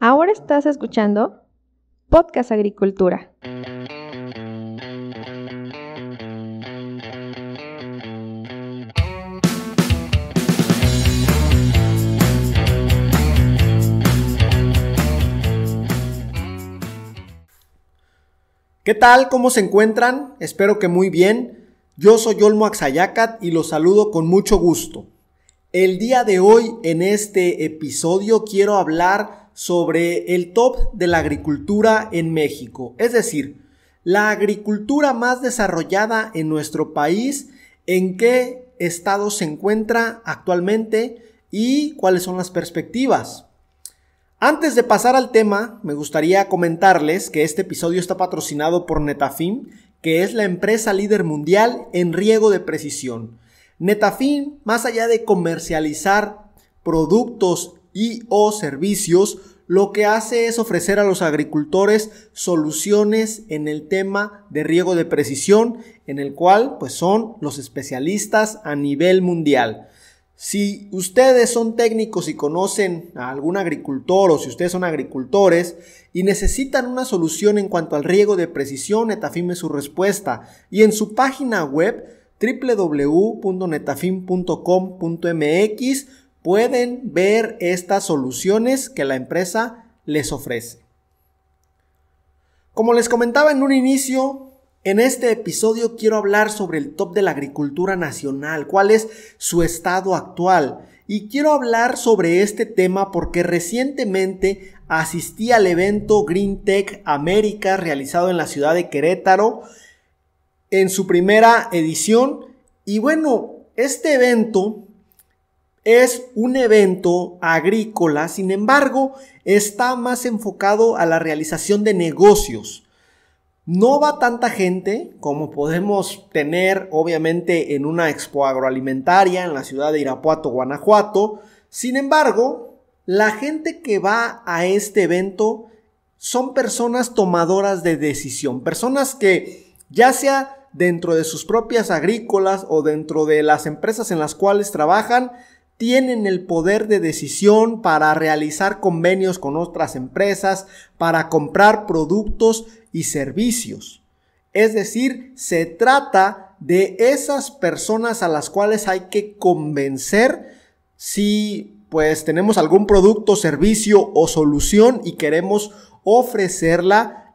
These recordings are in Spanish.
Ahora estás escuchando Podcast Agricultura. ¿Qué tal? ¿Cómo se encuentran? Espero que muy bien. Yo soy Olmo Axayacat y los saludo con mucho gusto. El día de hoy en este episodio quiero hablar sobre el top de la agricultura en México. Es decir, la agricultura más desarrollada en nuestro país, en qué estado se encuentra actualmente y cuáles son las perspectivas. Antes de pasar al tema, me gustaría comentarles que este episodio está patrocinado por Netafim, que es la empresa líder mundial en riego de precisión. Netafim, más allá de comercializar productos y o servicios, lo que hace es ofrecer a los agricultores soluciones en el tema de riego de precisión, en el cual pues son los especialistas a nivel mundial. Si ustedes son técnicos y conocen a algún agricultor o si ustedes son agricultores y necesitan una solución en cuanto al riego de precisión, Netafim es su respuesta. Y en su página web www.netafim.com.mx pueden ver estas soluciones que la empresa les ofrece. Como les comentaba en un inicio, en este episodio quiero hablar sobre el top de la agricultura nacional, cuál es su estado actual. Y quiero hablar sobre este tema porque recientemente asistí al evento Green Tech América realizado en la ciudad de Querétaro en su primera edición. Y bueno, este evento es un evento agrícola, sin embargo, está más enfocado a la realización de negocios. No va tanta gente como podemos tener, obviamente, en una expo agroalimentaria en la ciudad de Irapuato, Guanajuato. Sin embargo, la gente que va a este evento son personas tomadoras de decisión, personas que ya sea dentro de sus propias agrícolas o dentro de las empresas en las cuales trabajan, tienen el poder de decisión para realizar convenios con otras empresas, para comprar productos y servicios. Es decir, se trata de esas personas a las cuales hay que convencer si pues tenemos algún producto, servicio o solución y queremos ofrecerla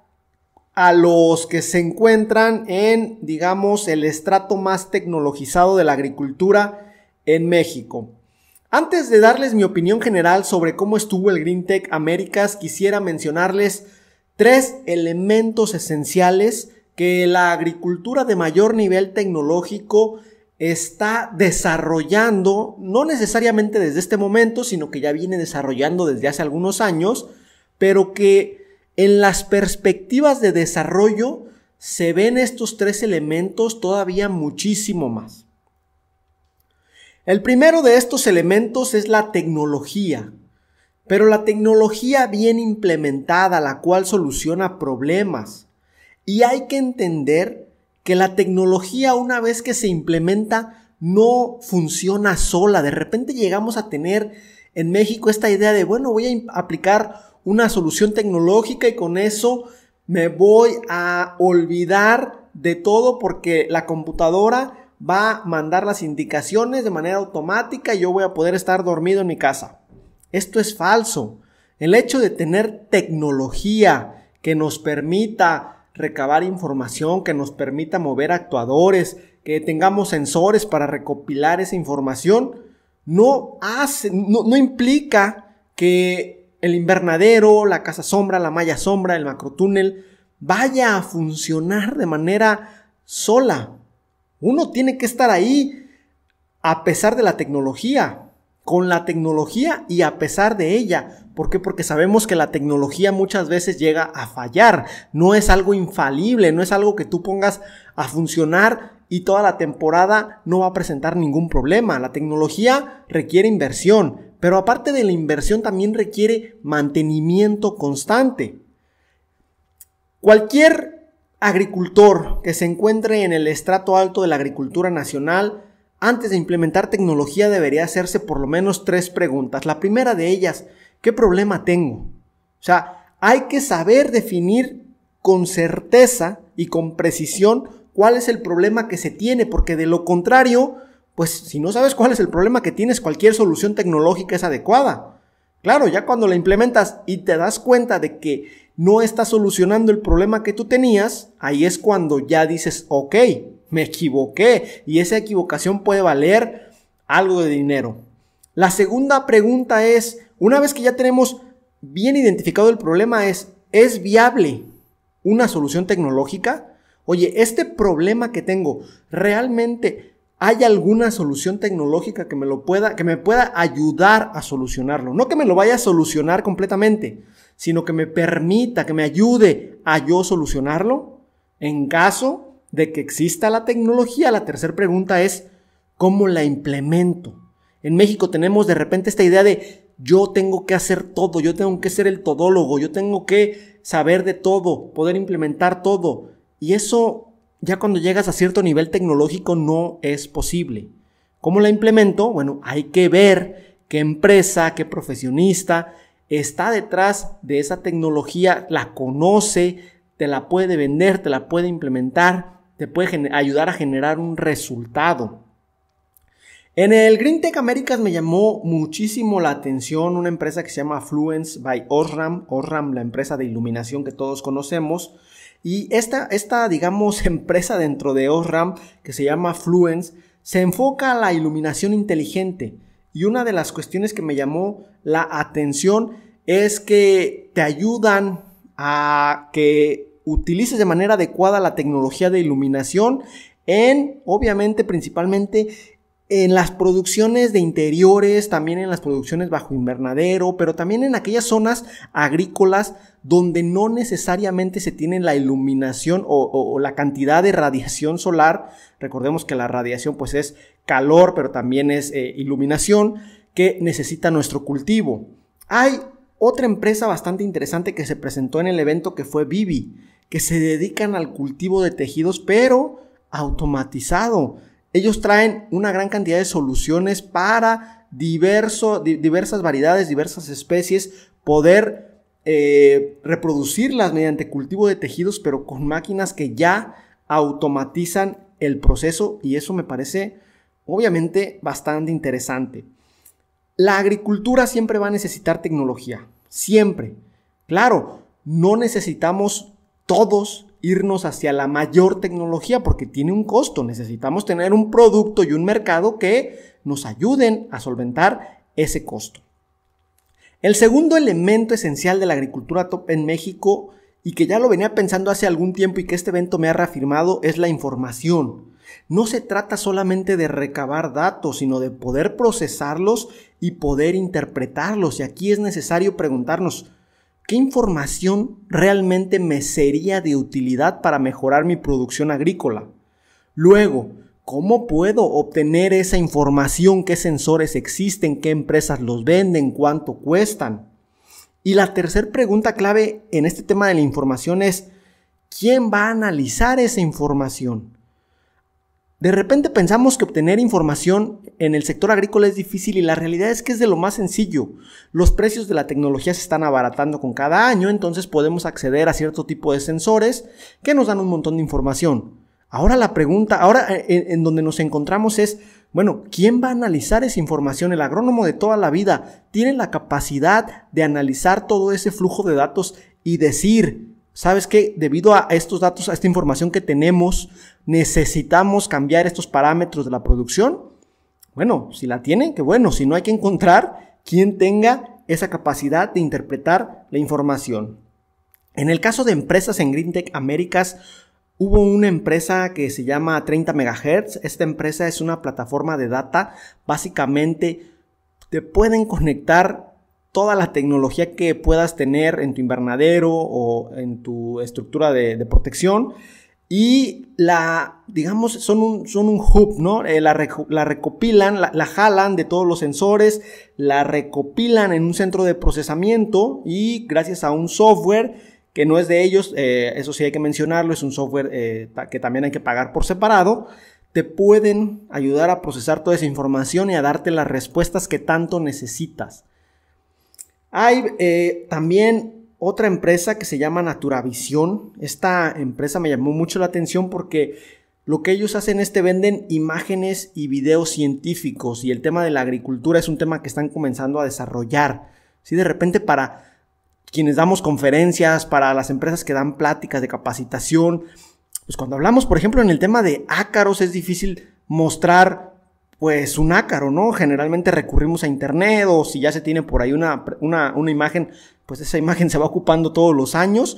a los que se encuentran en, digamos, el estrato más tecnologizado de la agricultura en México. Antes de darles mi opinión general sobre cómo estuvo el Green Tech Américas, quisiera mencionarles tres elementos esenciales que la agricultura de mayor nivel tecnológico está desarrollando, no necesariamente desde este momento, sino que ya viene desarrollando desde hace algunos años, pero que en las perspectivas de desarrollo se ven estos tres elementos todavía muchísimo más. El primero de estos elementos es la tecnología, pero la tecnología bien implementada, la cual soluciona problemas. Y hay que entender que la tecnología una vez que se implementa no funciona sola. De repente llegamos a tener en México esta idea de, bueno, voy a aplicar una solución tecnológica y con eso me voy a olvidar de todo porque la computadora va a mandar las indicaciones de manera automática y yo voy a poder estar dormido en mi casa. Esto es falso. El hecho de tener tecnología que nos permita recabar información, que nos permita mover actuadores, que tengamos sensores para recopilar esa información, no hace, no, implica que el invernadero, la casa sombra, la malla sombra, el túnel vaya a funcionar de manera sola. Uno tiene que estar ahí a pesar de la tecnología, con la tecnología y a pesar de ella. ¿Por qué? Porque sabemos que la tecnología muchas veces llega a fallar. No es algo infalible, no es algo que tú pongas a funcionar y toda la temporada no va a presentar ningún problema. La tecnología requiere inversión, pero aparte de la inversión también requiere mantenimiento constante. Cualquier agricultor que se encuentre en el estrato alto de la agricultura nacional, antes de implementar tecnología debería hacerse por lo menos tres preguntas. La primera de ellas, ¿qué problema tengo? O sea, hay que saber definir con certeza y con precisión cuál es el problema que se tiene, porque de lo contrario, pues si no sabes cuál es el problema que tienes, cualquier solución tecnológica es adecuada. Claro, ya cuando la implementas y te das cuenta de que no está solucionando el problema que tú tenías, ahí es cuando ya dices, ok, me equivoqué y esa equivocación puede valer algo de dinero. La segunda pregunta es, una vez que ya tenemos bien identificado el problema, es, ¿es viable una solución tecnológica? Oye, este problema que tengo, ¿realmente ¿Hay alguna solución tecnológica que me lo pueda, que me pueda ayudar a solucionarlo? No que me lo vaya a solucionar completamente, sino que me permita, que me ayude a yo solucionarlo. En caso de que exista la tecnología, la tercera pregunta es, ¿cómo la implemento? En México tenemos de repente esta idea de yo tengo que hacer todo, yo tengo que ser el todólogo, yo tengo que saber de todo, poder implementar todo. Y eso ya cuando llegas a cierto nivel tecnológico no es posible. ¿Cómo la implemento? Bueno, hay que ver qué empresa, qué profesionista está detrás de esa tecnología, la conoce, te la puede vender, te la puede implementar, te puede ayudar a generar un resultado. En el Green Tech Américas me llamó muchísimo la atención una empresa que se llama Fluence by Osram, Osram la empresa de iluminación que todos conocemos, y esta, esta, digamos, empresa dentro de OSRAM, que se llama Fluence, se enfoca a la iluminación inteligente. Y una de las cuestiones que me llamó la atención es que te ayudan a que utilices de manera adecuada la tecnología de iluminación en, obviamente, principalmente en las producciones de interiores, también en las producciones bajo invernadero, pero también en aquellas zonas agrícolas donde no necesariamente se tiene la iluminación o, la cantidad de radiación solar. Recordemos que la radiación pues es calor, pero también es eh, iluminación que necesita nuestro cultivo. Hay otra empresa bastante interesante que se presentó en el evento que fue Vivi, que se dedican al cultivo de tejidos, pero automatizado ellos traen una gran cantidad de soluciones para diversas variedades, diversas especies, poder eh, reproducirlas mediante cultivo de tejidos, pero con máquinas que ya automatizan el proceso y eso me parece obviamente bastante interesante. La agricultura siempre va a necesitar tecnología, siempre. Claro, no necesitamos todos irnos hacia la mayor tecnología porque tiene un costo. Necesitamos tener un producto y un mercado que nos ayuden a solventar ese costo. El segundo elemento esencial de la agricultura top en México y que ya lo venía pensando hace algún tiempo y que este evento me ha reafirmado es la información. No se trata solamente de recabar datos, sino de poder procesarlos y poder interpretarlos. Y aquí es necesario preguntarnos, ¿Qué información realmente me sería de utilidad para mejorar mi producción agrícola? Luego, ¿cómo puedo obtener esa información? ¿Qué sensores existen? ¿Qué empresas los venden? ¿Cuánto cuestan? Y la tercera pregunta clave en este tema de la información es, ¿quién va a analizar esa información? De repente pensamos que obtener información en el sector agrícola es difícil y la realidad es que es de lo más sencillo. Los precios de la tecnología se están abaratando con cada año, entonces podemos acceder a cierto tipo de sensores que nos dan un montón de información. Ahora la pregunta, ahora eh, en, donde nos encontramos es, bueno, ¿quién va a analizar esa información? El agrónomo de toda la vida tiene la capacidad de analizar todo ese flujo de datos y decir, ¿Sabes qué? Debido a estos datos, a esta información que tenemos, necesitamos cambiar estos parámetros de la producción. Bueno, si la tienen, qué bueno. Si no, hay que encontrar quien tenga esa capacidad de interpretar la información. En el caso de empresas en GreenTech Américas, hubo una empresa que se llama 30 MHz. Esta empresa es una plataforma de data. Básicamente, te pueden conectar toda la tecnología que puedas tener en tu invernadero o en tu estructura de, protección. Y la, digamos, son un, son un hub, ¿no? Eh, la, recopilan, la, jalan de todos los sensores, la recopilan en un centro de procesamiento y gracias a un software que no es de ellos, eh, eso sí hay que mencionarlo, es un software eh, que también hay que pagar por separado, te pueden ayudar a procesar toda esa información y a darte las respuestas que tanto necesitas. Hay eh, también otra empresa que se llama Naturavisión. Esta empresa me llamó mucho la atención porque lo que ellos hacen es que venden imágenes y videos científicos y el tema de la agricultura es un tema que están comenzando a desarrollar. Si de repente para quienes damos conferencias, para las empresas que dan pláticas de capacitación, pues cuando hablamos, por ejemplo, en el tema de ácaros es difícil mostrar pues un ácaro, ¿no? Generalmente recurrimos a internet o si ya se tiene por ahí una, una, imagen, pues esa imagen se va ocupando todos los años.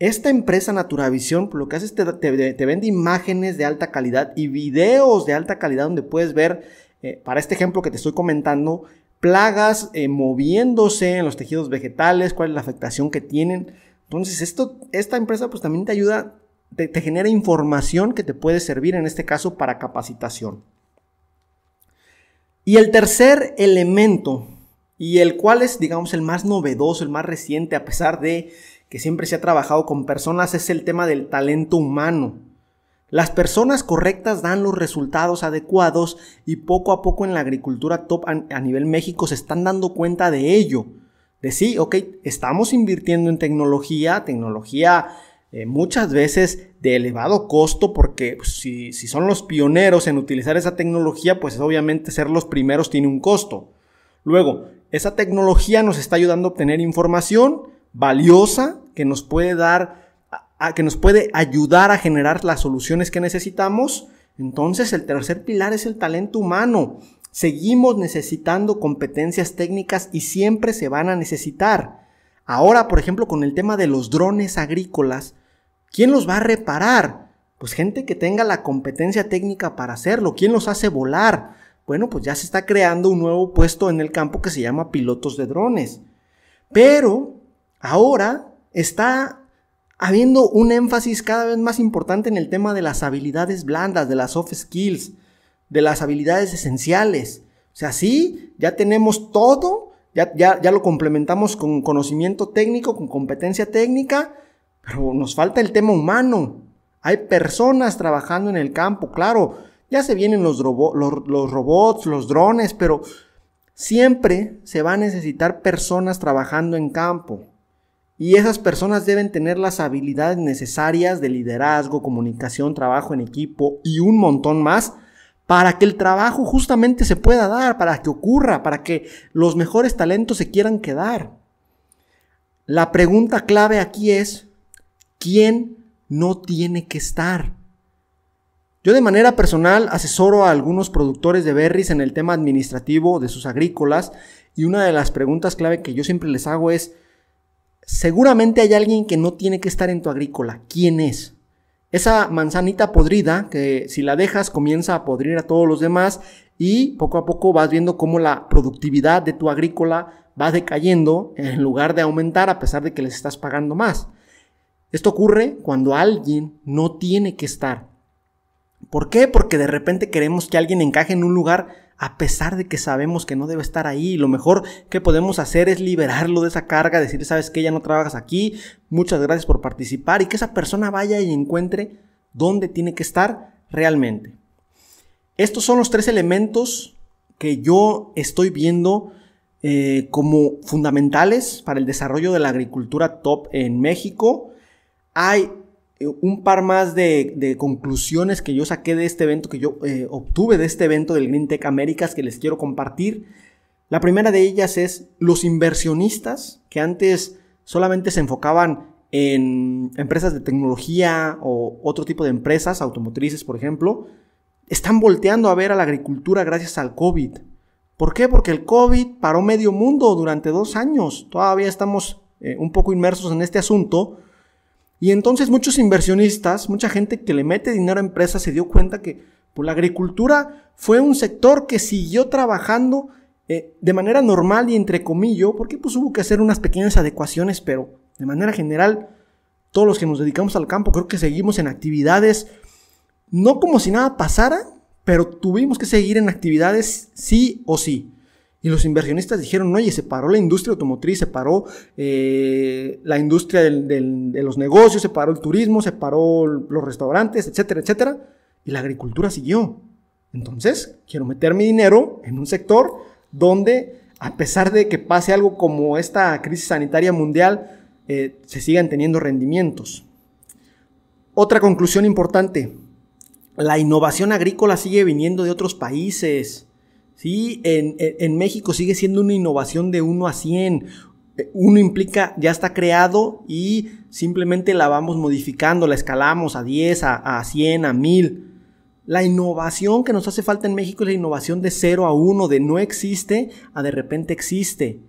Esta empresa Naturavisión lo que hace es te, te, vende imágenes de alta calidad y videos de alta calidad donde puedes ver, eh, para este ejemplo que te estoy comentando, plagas eh, moviéndose en los tejidos vegetales, cuál es la afectación que tienen. Entonces, esto, esta empresa pues también te ayuda, te genera información que te puede servir en este caso para capacitación. Y el tercer elemento, y el cual es, digamos, el más novedoso, el más reciente, a pesar de que siempre se ha trabajado con personas, es el tema del talento humano. Las personas correctas dan los resultados adecuados y poco a poco en la agricultura top a nivel México se están dando cuenta de ello. De sí, ok, estamos invirtiendo en tecnología, tecnología eh, muchas veces de elevado costo, porque pues, si, si, son los pioneros en utilizar esa tecnología, pues obviamente ser los primeros tiene un costo. Luego, esa tecnología nos está ayudando a obtener información valiosa que nos puede dar, que nos puede ayudar a generar las soluciones que necesitamos. Entonces, el tercer pilar es el talento humano. Seguimos necesitando competencias técnicas y siempre se van a necesitar. Ahora, por ejemplo, con el tema de los drones agrícolas, ¿quién los va a reparar? Pues gente que tenga la competencia técnica para hacerlo. ¿Quién los hace volar? Bueno, pues ya se está creando un nuevo puesto en el campo que se llama pilotos de drones. Pero ahora está habiendo un énfasis cada vez más importante en el tema de las habilidades blandas, de las soft skills, de las habilidades esenciales. O sea, sí, ya tenemos todo ya, lo complementamos con conocimiento técnico, con competencia técnica, pero nos falta el tema humano. Hay personas trabajando en el campo, claro. Ya se vienen los, los robots, los drones, pero siempre se va a necesitar personas trabajando en campo. Y esas personas deben tener las habilidades necesarias de liderazgo, comunicación, trabajo en equipo y un montón más para que el trabajo justamente se pueda dar, para que ocurra, para que los mejores talentos se quieran quedar. La pregunta clave aquí es, ¿quién no tiene que estar? Yo de manera personal asesoro a algunos productores de berries en el tema administrativo de sus agrícolas y una de las preguntas clave que yo siempre les hago es, seguramente hay alguien que no tiene que estar en tu agrícola, ¿quién es? Esa manzanita podrida, que si la dejas comienza a podrir a todos los demás y poco a poco vas viendo cómo la productividad de tu agrícola va decayendo en lugar de aumentar a pesar de que les estás pagando más. Esto ocurre cuando alguien no tiene que estar. ¿Por qué? Porque de repente queremos que alguien encaje en un lugar a pesar de que sabemos que no debe estar ahí. Lo mejor que podemos hacer es liberarlo de esa carga, decir sabes que ya no trabajas aquí, muchas gracias por participar y que esa persona vaya y encuentre dónde tiene que estar realmente. Estos son los tres elementos que yo estoy viendo eh, como fundamentales para el desarrollo de la agricultura top en México. Hay eh, un par más de, conclusiones que yo saqué de este evento, que yo eh, obtuve de este evento del Green Tech Américas que les quiero compartir. La primera de ellas es los inversionistas que antes solamente se enfocaban en empresas de tecnología o otro tipo de empresas, automotrices por ejemplo, están volteando a ver a la agricultura gracias al COVID. ¿Por qué? Porque el COVID paró medio mundo durante dos años. Todavía estamos eh, un poco inmersos en este asunto, y entonces muchos inversionistas, mucha gente que le mete dinero a empresas se dio cuenta que por pues, la agricultura fue un sector que siguió trabajando eh, de manera normal y entre comillas, porque pues hubo que hacer unas pequeñas adecuaciones, pero de manera general, todos los que nos dedicamos al campo creo que seguimos en actividades, no como si nada pasara, pero tuvimos que seguir en actividades sí o sí. Y los inversionistas dijeron, oye, se paró la industria automotriz, se paró eh, la industria de los negocios, se paró el turismo, se paró los restaurantes, etcétera, etcétera. Y la agricultura siguió. Entonces, quiero meter mi dinero en un sector donde, a pesar de que pase algo como esta crisis sanitaria mundial, eh, se sigan teniendo rendimientos. Otra conclusión importante, la innovación agrícola sigue viniendo de otros países ¿sí? En, México sigue siendo una innovación de 1 a 100. Eh, uno implica, ya está creado y simplemente la vamos modificando, la escalamos a 10, a, 100, a 1000. La innovación que nos hace falta en México es la innovación de 0 a 1, de no existe a de repente existe.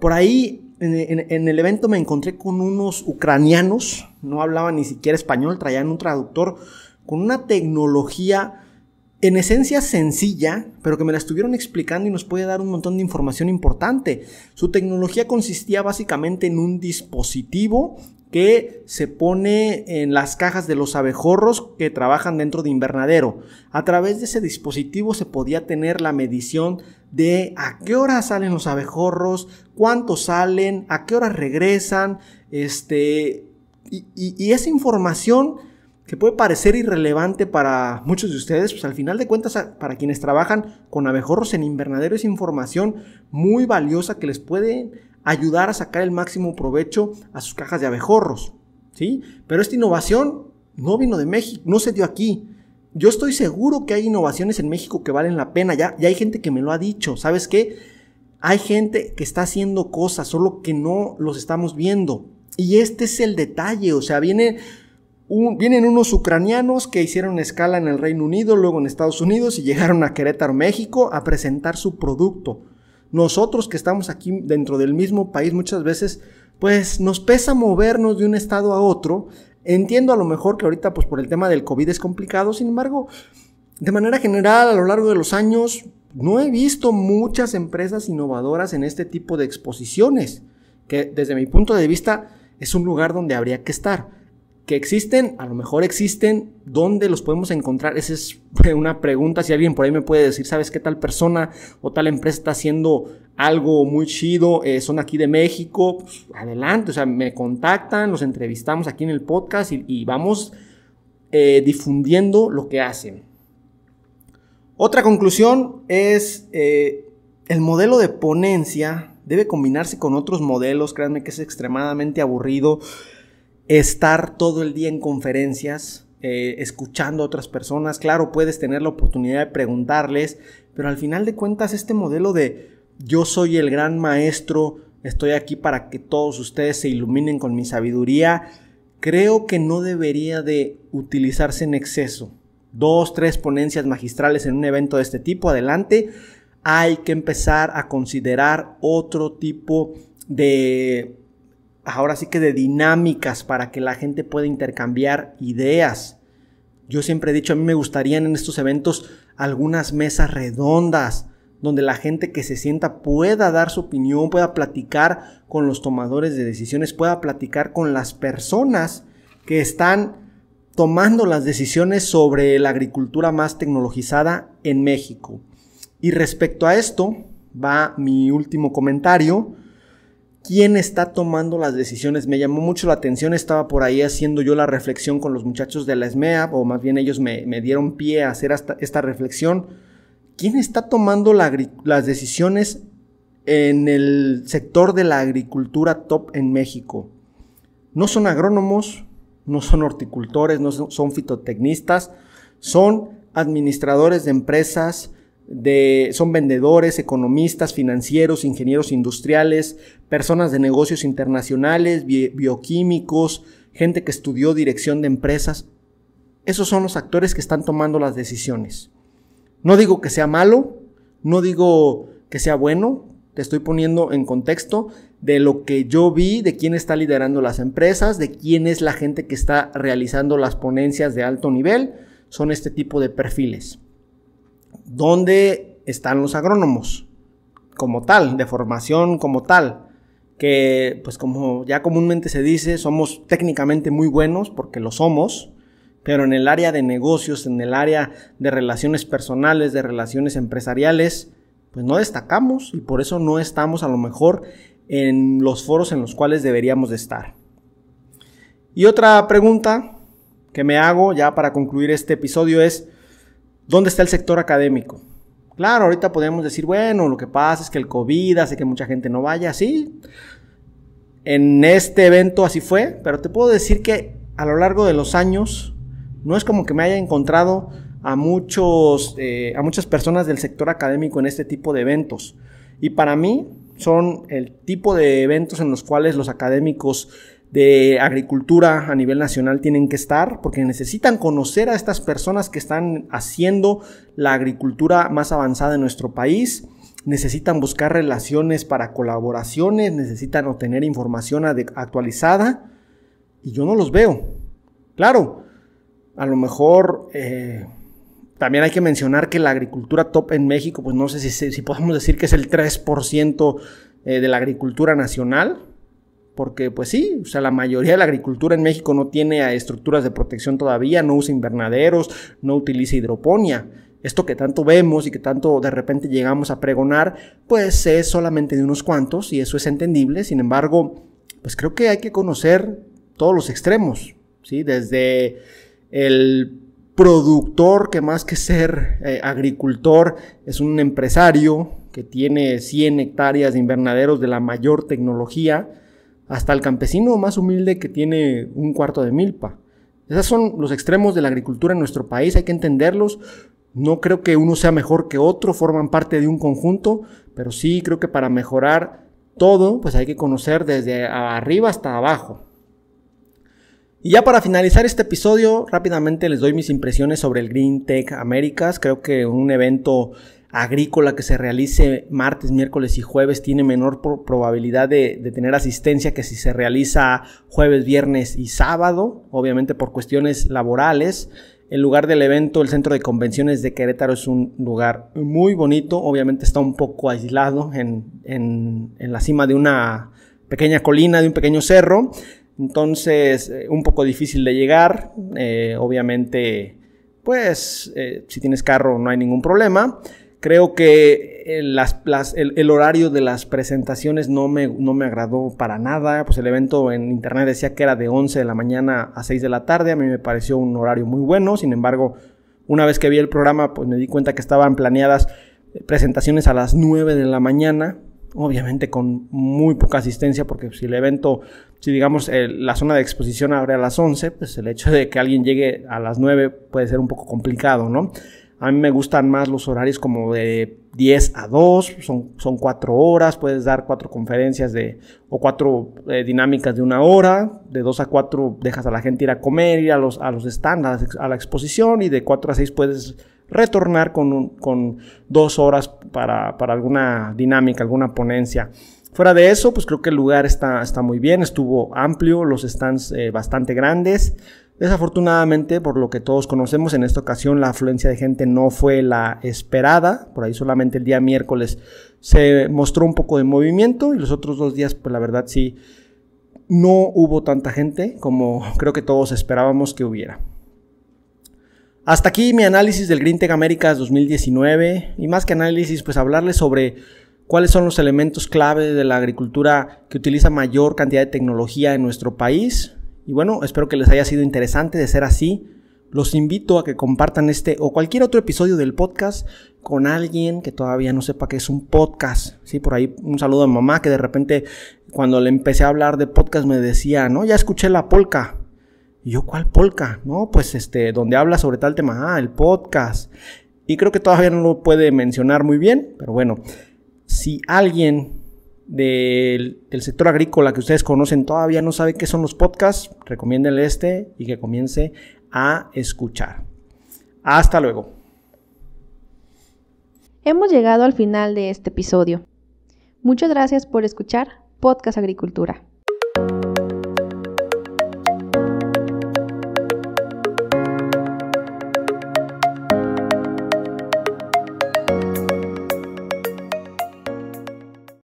Por ahí en, el evento me encontré con unos ucranianos, no hablaban ni siquiera español, traían un traductor, con una tecnología en esencia sencilla, pero que me la estuvieron explicando y nos puede dar un montón de información importante. Su tecnología consistía básicamente en un dispositivo que se pone en las cajas de los abejorros que trabajan dentro de invernadero. A través de ese dispositivo se podía tener la medición de a qué hora salen los abejorros, cuántos salen, a qué hora regresan, este, y esa información que puede parecer irrelevante para muchos de ustedes, pues al final de cuentas para quienes trabajan con abejorros en invernadero es información muy valiosa que les puede ayudar a sacar el máximo provecho a sus cajas de abejorros, ¿sí? Pero esta innovación no vino de México, no se dio aquí. Yo estoy seguro que hay innovaciones en México que valen la pena, ya, ya hay gente que me lo ha dicho, ¿sabes qué? Hay gente que está haciendo cosas, solo que no los estamos viendo. Y este es el detalle, o sea, viene vienen unos ucranianos que hicieron escala en el Reino Unido, luego en Estados Unidos y llegaron a Querétaro, México, a presentar su producto. Nosotros que estamos aquí dentro del mismo país muchas veces, pues nos pesa movernos de un estado a otro. Entiendo a lo mejor que ahorita pues por el tema del COVID es complicado, sin embargo, de manera general a lo largo de los años no he visto muchas empresas innovadoras en este tipo de exposiciones, que desde mi punto de vista es un lugar donde habría que estar que existen, a lo mejor existen, ¿dónde los podemos encontrar? Esa es una pregunta, si alguien por ahí me puede decir, ¿sabes qué tal persona o tal empresa está haciendo algo muy chido? Eh, son aquí de México, pues, adelante, o sea, me contactan, los entrevistamos aquí en el podcast y, vamos eh, difundiendo lo que hacen. Otra conclusión es, eh, el modelo de ponencia debe combinarse con otros modelos, créanme que es extremadamente aburrido estar todo el día en conferencias, eh, escuchando a otras personas. Claro, puedes tener la oportunidad de preguntarles, pero al final de cuentas este modelo de yo soy el gran maestro, estoy aquí para que todos ustedes se iluminen con mi sabiduría, creo que no debería de utilizarse en exceso. Dos, tres ponencias magistrales en un evento de este tipo, adelante. Hay que empezar a considerar otro tipo de ahora sí que de dinámicas para que la gente pueda intercambiar ideas. Yo siempre he dicho, a mí me gustarían en estos eventos algunas mesas redondas, donde la gente que se sienta pueda dar su opinión, pueda platicar con los tomadores de decisiones, pueda platicar con las personas que están tomando las decisiones sobre la agricultura más tecnologizada en México. Y respecto a esto, va mi último comentario quién está tomando las decisiones. Me llamó mucho la atención, estaba por ahí haciendo yo la reflexión con los muchachos de la SMEA o más bien ellos me, dieron pie a hacer esta reflexión. ¿Quién está tomando las decisiones en el sector de la agricultura top en México? No son agrónomos, no son horticultores, no son fitotecnistas, son administradores de empresas, son vendedores, economistas, financieros, ingenieros industriales, personas de negocios internacionales, bioquímicos, gente que estudió dirección de empresas. Esos son los actores que están tomando las decisiones. No digo que sea malo, no digo que sea bueno, te estoy poniendo en contexto de lo que yo vi, de quién está liderando las empresas, de quién es la gente que está realizando las ponencias de alto nivel, son este tipo de perfiles. ¿dónde están los agrónomos? Como tal, de formación como tal, que pues como ya comúnmente se dice, somos técnicamente muy buenos porque lo somos, pero en el área de negocios, en el área de relaciones personales, de relaciones empresariales, pues no destacamos y por eso no estamos a lo mejor en los foros en los cuales deberíamos de estar. Y otra pregunta que me hago ya para concluir este episodio es, ¿Dónde está el sector académico? Claro, ahorita podemos decir, bueno, lo que pasa es que el COVID hace que mucha gente no vaya, Así, En este evento así fue, pero te puedo decir que a lo largo de los años no es como que me haya encontrado a, muchos, eh, a muchas personas del sector académico en este tipo de eventos. Y para mí son el tipo de eventos en los cuales los académicos de agricultura a nivel nacional tienen que estar, porque necesitan conocer a estas personas que están haciendo la agricultura más avanzada en nuestro país. Necesitan buscar relaciones para colaboraciones, necesitan obtener información actualizada y yo no los veo. Claro, a lo mejor eh, también hay que mencionar que la agricultura top en México, pues no sé si, si podemos decir que es el 3% eh, de la agricultura nacional, porque pues sí, o sea, la mayoría de la agricultura en México no tiene eh, estructuras de protección todavía, no usa invernaderos, no utiliza hidroponía. Esto que tanto vemos y que tanto de repente llegamos a pregonar, pues es solamente de unos cuantos y eso es entendible. Sin embargo, pues creo que hay que conocer todos los extremos, ¿sí? Desde el productor que más que ser eh, agricultor es un empresario que tiene 100 hectáreas de invernaderos de la mayor tecnología, hasta el campesino más humilde que tiene un cuarto de milpa. Esos son los extremos de la agricultura en nuestro país, hay que entenderlos. No creo que uno sea mejor que otro, forman parte de un conjunto, pero sí creo que para mejorar todo, pues hay que conocer desde arriba hasta abajo. Y ya para finalizar este episodio, rápidamente les doy mis impresiones sobre el Green Tech Américas. Creo que un evento agrícola que se realice martes, miércoles y jueves tiene menor probabilidad de, tener asistencia que si se realiza jueves, viernes y sábado, obviamente por cuestiones laborales. El lugar del evento, el centro de convenciones de Querétaro, es un lugar muy bonito. Obviamente está un poco aislado en, la cima de una pequeña colina, de un pequeño cerro. Entonces, eh, un poco difícil de llegar. Eh, obviamente, pues, eh, si tienes carro no hay ningún problema. Creo que eh, el, horario de las presentaciones no me, no me agradó para nada. Pues el evento en internet decía que era de 11 de la mañana a 6 de la tarde. A mí me pareció un horario muy bueno. Sin embargo, una vez que vi el programa, pues me di cuenta que estaban planeadas eh, presentaciones a las 9 de la mañana. Obviamente con muy poca asistencia, porque si el evento, si digamos eh, la zona de exposición abre a las 11, pues el hecho de que alguien llegue a las 9 puede ser un poco complicado, ¿no? A mí me gustan más los horarios como de 10 a 2, son, son 4 horas, puedes dar 4 conferencias de, o 4 eh, dinámicas de una hora, de 2 a 4 dejas a la gente ir a comer, ir a los, a los a la, exposición y de 4 a 6 puedes retornar con, 2 dos horas para, para alguna dinámica, alguna ponencia. Fuera de eso, pues creo que el lugar está, está muy bien, estuvo amplio, los stands eh, bastante grandes. Desafortunadamente, por lo que todos conocemos, en esta ocasión la afluencia de gente no fue la esperada, por ahí solamente el día miércoles se mostró un poco de movimiento y los otros dos días, pues la verdad sí, no hubo tanta gente como creo que todos esperábamos que hubiera. Hasta aquí mi análisis del Green Tech Américas 2019 y más que análisis, pues hablarles sobre cuáles son los elementos clave de la agricultura que utiliza mayor cantidad de tecnología en nuestro país. Y bueno, espero que les haya sido interesante. De ser así, los invito a que compartan este o cualquier otro episodio del podcast con alguien que todavía no sepa qué es un podcast. Sí, por ahí un saludo a mamá que de repente cuando le empecé a hablar de podcast me decía, no, ya escuché la polca. Y yo, ¿cuál polca? No, pues este, donde habla sobre tal tema. Ah, el podcast. Y creo que todavía no lo puede mencionar muy bien, pero bueno si alguien del, sector agrícola que ustedes conocen todavía no sabe qué son los podcasts, recomiéndenle este y que comience a escuchar. Hasta luego. Hemos llegado al final de este episodio. Muchas gracias por escuchar Podcast Agricultura.